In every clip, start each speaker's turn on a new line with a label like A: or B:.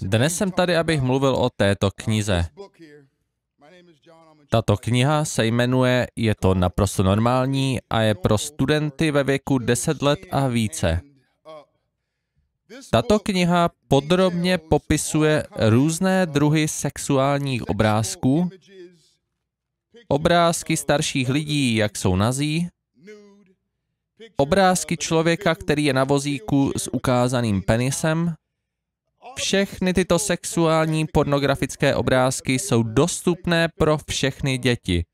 A: Dnes jsem tady, abych mluvil o této knize. Tato kniha se jmenuje Je to naprosto normální a je pro studenty ve věku 10 let a více. Tato kniha podrobně popisuje různé druhy sexuálních obrázků, obrázky starších lidí, jak jsou nazí, obrázky člověka, který je na vozíku s ukázaným penisem, všechny tyto sexuální pornografické obrázky jsou dostupné pro všechny děti.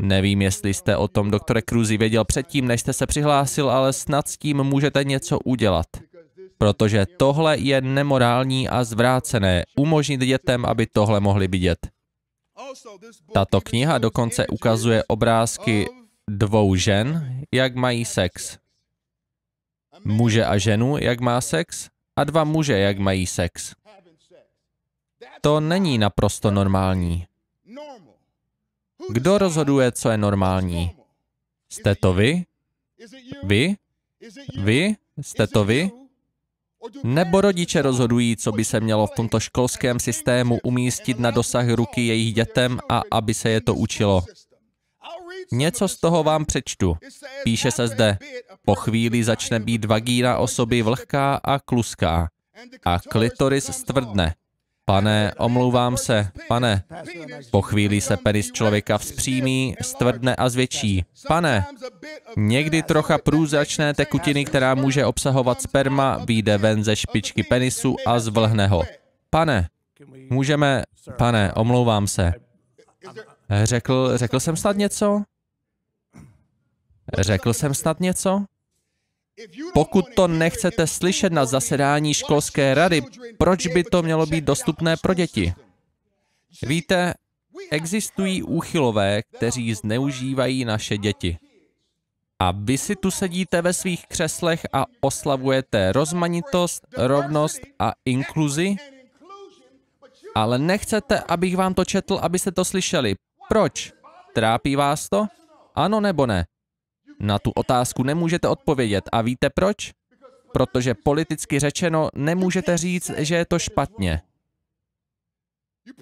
A: Nevím, jestli jste o tom, doktore Cruzi, věděl předtím, než jste se přihlásil, ale snad s tím můžete něco udělat. Protože tohle je nemorální a zvrácené, umožnit dětem, aby tohle mohli vidět. Tato kniha dokonce ukazuje obrázky dvou žen, jak mají sex. Muže a ženu, jak má sex, a dva muže, jak mají sex. To není naprosto normální. Kdo rozhoduje, co je normální? Jste to vy? Vy? Vy? Jste to vy? Nebo rodiče rozhodují, co by se mělo v tomto školském systému umístit na dosah ruky jejich dětem a aby se je to učilo? Něco z toho vám přečtu. Píše se zde, po chvíli začne být vagína osoby vlhká a kluská a klitoris stvrdne. Pane, omlouvám se, pane. Po chvíli se penis člověka vzpřímí, stvrdne a zvětší. Pane, někdy trocha průzračné tekutiny, která může obsahovat sperma, vyjde ven ze špičky penisu a zvlhne ho. Pane, můžeme... Pane, omlouvám se. Řekl, řekl jsem snad něco? Řekl jsem snad něco? Pokud to nechcete slyšet na zasedání školské rady, proč by to mělo být dostupné pro děti? Víte, existují úchylové, kteří zneužívají naše děti. A vy si tu sedíte ve svých křeslech a oslavujete rozmanitost, rovnost a inkluzi, ale nechcete, abych vám to četl, abyste to slyšeli. Proč? Trápí vás to? Ano nebo ne? Na tu otázku nemůžete odpovědět a víte proč? Protože politicky řečeno nemůžete říct, že je to špatně.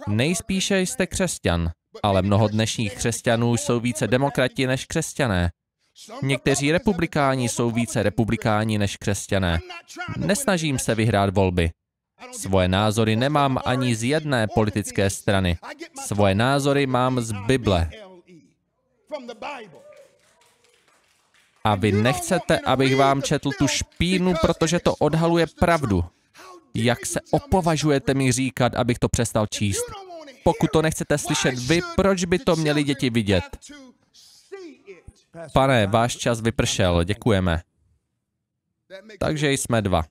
A: Nejspíše jste křesťan, ale mnoho dnešních křesťanů jsou více demokrati než křesťané. Někteří republikáni jsou více republikáni než křesťané. Nesnažím se vyhrát volby. Svoje názory nemám ani z jedné politické strany. Svoje názory mám z Bible. A vy nechcete, abych vám četl tu špínu, protože to odhaluje pravdu. Jak se opovažujete mi říkat, abych to přestal číst? Pokud to nechcete slyšet vy, proč by to měli děti vidět? Pane, váš čas vypršel, děkujeme. Takže jsme dva.